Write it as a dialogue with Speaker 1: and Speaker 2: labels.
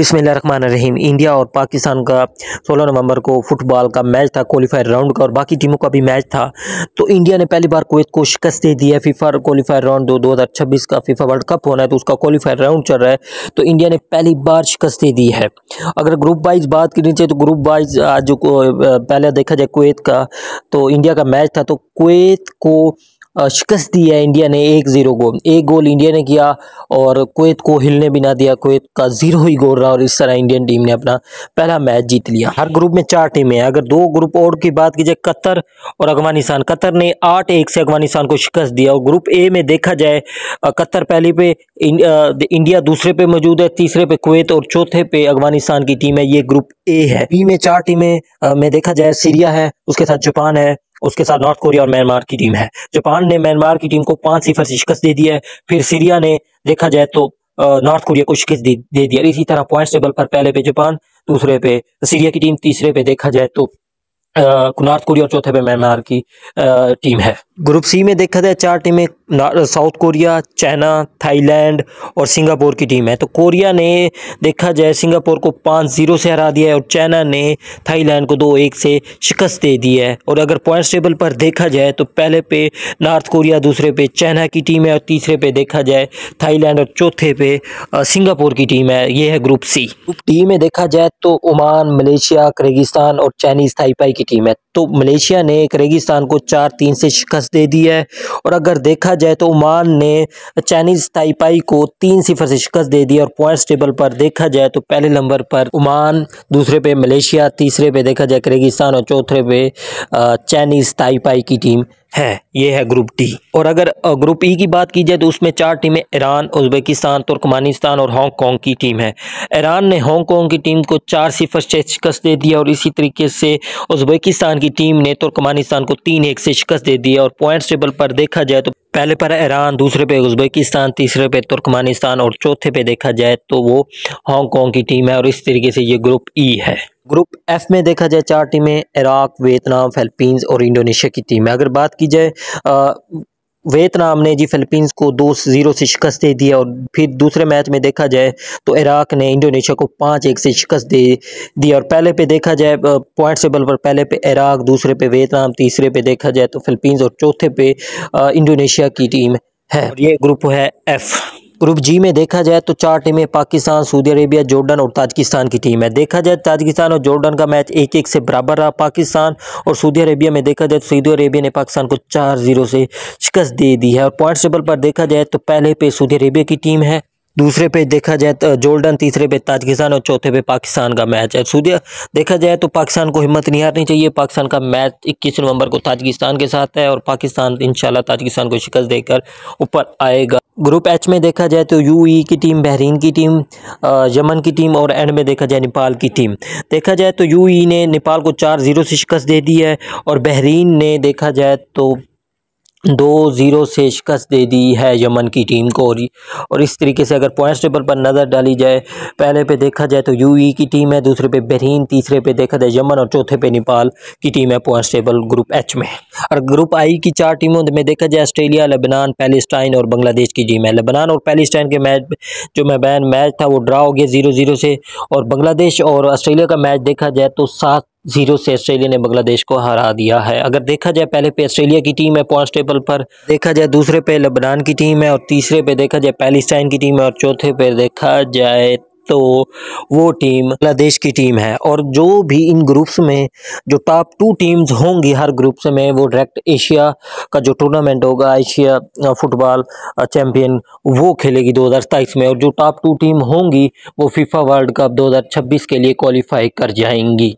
Speaker 1: रकमान रहीम India और पाकिस्तान का 16 नवंबर को फुटबॉल का मैच था क्वालिफायर राउंड का और बाकी टीमों का भी मैच था तो इंडिया ने पहली बार कोत को शिकस्त दे दी है फीफा क्वालिफायर राउंड दो दो छब्बीस का फीफा वर्ल्ड कप होना है तो उसका क्वालिफायर राउंड चल रहा है तो इंडिया ने पहली बार शिकस्त दे दी है अगर ग्रुप वाइज बात करनी चाहिए तो ग्रुप वाइज जो पहले देखा जाए कुवैत का तो इंडिया का मैच था तो कुवैत को शिकस्त दी है इंडिया ने एक ज़ीरो को एक गोल इंडिया ने किया और कोत को हिलने भी ना दिया कोत का ज़ीरो ही गोल रहा और इस तरह इंडियन टीम ने अपना पहला मैच जीत लिया हर ग्रुप में चार टीमें हैं अगर दो ग्रुप और की बात की जाए कतर और अफगानिस्तान कतर ने आठ एक से अफगानिस्तान को शिकस्त दिया और ग्रुप ए में देखा जाए कतर पहले पे इंडिया दूसरे पे मौजूद है तीसरे पे कुवैत और चौथे पे अफगानिस्तान की टीम है ये ग्रुप ए है बी में चार टीमें में देखा जाए सीरिया है उसके साथ जापान है उसके साथ नॉर्थ कोरिया और म्यांमार की टीम है जापान ने म्यांमार की टीम को पांच सिफर से शिकस्त दे दी है फिर सीरिया ने देखा जाए तो नॉर्थ कोरिया को शिकस्त दे, दिया इसी तरह पॉइंट टेबल पर पहले पे जापान दूसरे पे सीरिया की टीम तीसरे पे देखा जाए तो नॉर्थ कोरिया और चौथे पे म्यांमार की टीम है ग्रुप सी में देखा जाए चार टीमें साउथ कोरिया चाइना थाईलैंड और सिंगापुर की टीम है तो कोरिया ने देखा जाए सिंगापुर को पाँच जीरो से हरा दिया है और चाइना ने थाईलैंड को दो एक से शिकस्त दे दी है और अगर पॉइंट्स टेबल पर देखा जाए तो पहले पे नॉर्थ कोरिया दूसरे पे चाइना की टीम है और तीसरे पे देखा जाए थाईलैंड और चौथे पे सिंगापुर की टीम है ये है ग्रुप सी ग्रुप डी में देखा जाए तो ओमान मलेशिया किर्गिस्तान और चाइनीज़ थाईपाई की टीम है तो मलेशिया ने करेगिस्तान को चार तीन से शिकस्त दे दी है और अगर देखा जाए तो ओमान ने चाइनीज़ ताइपाई को तीन सिफर से शिकस्त दे दी और पॉइंट्स टेबल पर देखा जाए तो पहले नंबर पर ओमान दूसरे पे मलेशिया तीसरे पे देखा जाए करेगिस्तान और चौथे पे चाइनीज़ ताइपाई की टीम है ये है ग्रुप डी और अगर ग्रुप ई e की बात की जाए तो उसमें चार टीमें ईरान उज्बेकिस्तान तुर्कमानिस्तान और हांगकॉन्ग की टीम है ईरान ने हांगकॉन्ग की टीम को चार सिफर से शिकस्त दे दिया और इसी तरीके से उज्बेकिस्तान की टीम ने तुर्कमानिस्तान को तीन एक से शिकस्त दे दिया और पॉइंट्स टेबल पर देखा जाए तो पहले पर ईरान दूसरे पे उज्बेकिस्तान तीसरे पे तुर्कमानिस्तान और चौथे पे देखा जाए तो वो हांगकॉन्ग की टीम है और इस तरीके से ये ग्रुप ई e है ग्रुप एफ में देखा जाए चार टीमें इराक वियतनाम फिलीपींस और इंडोनेशिया की टीम है अगर बात की जाए वियतनाम ने जी फिलीपींस को दो ज़ीरो से शिकस्त दे दी और फिर दूसरे मैच में देखा जाए तो इराक ने इंडोनेशिया को पाँच एक से शिकस्त दे दी और पहले पे देखा जाए पॉइंट टेबल पर पहले पे इराक दूसरे पे वियतनाम तीसरे पे देखा जाए तो फिलीपींस और चौथे पे इंडोनेशिया की टीम है और ये ग्रुप है एफ़ ग्रुप जी में देखा जाए तो चार टीमें पाकिस्तान सऊदी अरेबिया जॉर्डन और ताजिकिस्तान की टीम है देखा जाए तो ताजिकिस्तान और जॉर्डन का मैच एक एक से बराबर रहा पाकिस्तान और सऊदी अरेबिया में देखा जाए तो सऊदी अरेबिया ने पाकिस्तान को चार जीरो से शिकस्त दे दी है और पॉइंट्स टेबल पर देखा जाए तो पहले पे सऊदी अरेबिया की टीम है दूसरे पे देखा जाए तो जोल्डन तीसरे पे ताजकिस्तान और चौथे पे पाकिस्तान का मैच है सूर्य देखा जाए तो पाकिस्तान को हिम्मत नहीं हारनी चाहिए पाकिस्तान का मैच इक्कीस नवंबर को ताजकिस्तान के साथ है और पाकिस्तान इंशाल्लाह ताजकिस्तान को शिकस्त देकर ऊपर आएगा ग्रुप एच में देखा जाए तो यूएई की टीम बहरीन की टीम यमन की टीम और एंड में देखा जाए नेपाल की टीम देखा जाए तो यूएई ने नेपाल को चार जीरो से शिकस्त दे दी है और बहरीन ने देखा जाए तो दो ज़ीरो से शिकस्त दे दी है यमन की टीम को और इस तरीके से अगर पॉइंट्स टेबल पर नज़र डाली जाए पहले पे देखा जाए तो यूई e की टीम है दूसरे पे बहरीन तीसरे पे देखा जाए यमन और चौथे पे नेपाल की टीम है पॉइंट्स टेबल ग्रुप एच में और ग्रुप आई की चार टीमों में देखा जाए ऑस्ट्रेलिया लेबनान पैलेस्टाइन और बांग्लादेश की टीम है लेबनान और पैलेस्टाइन के मैच जो मैबान मैच था वो ड्रा हो गया ज़ीरो ज़ीरो से और बांग्लादेश और ऑस्ट्रेलिया का मैच देखा जाए तो सात जीरो से ऑस्ट्रेलिया ने बांग्लादेश को हरा दिया है अगर देखा जाए पहले पे ऑस्ट्रेलिया की टीम है पॉइंट टेबल पर देखा जाए दूसरे पे लबनान की टीम है और तीसरे पे देखा जाए पैलिस्टाइन की टीम है और चौथे पे देखा जाए तो वो टीम बांग्लादेश की टीम है और जो भी इन ग्रुप्स में जो टॉप टू टीम्स होंगी हर ग्रुप्स में वो डायरेक्ट एशिया का जो टूर्नामेंट होगा एशिया फुटबॉल चैंपियन वो खेलेगी 2027 में और जो टॉप टू टीम होंगी वो फीफा वर्ल्ड कप छब्बीस के लिए क्वालिफाई कर जाएंगी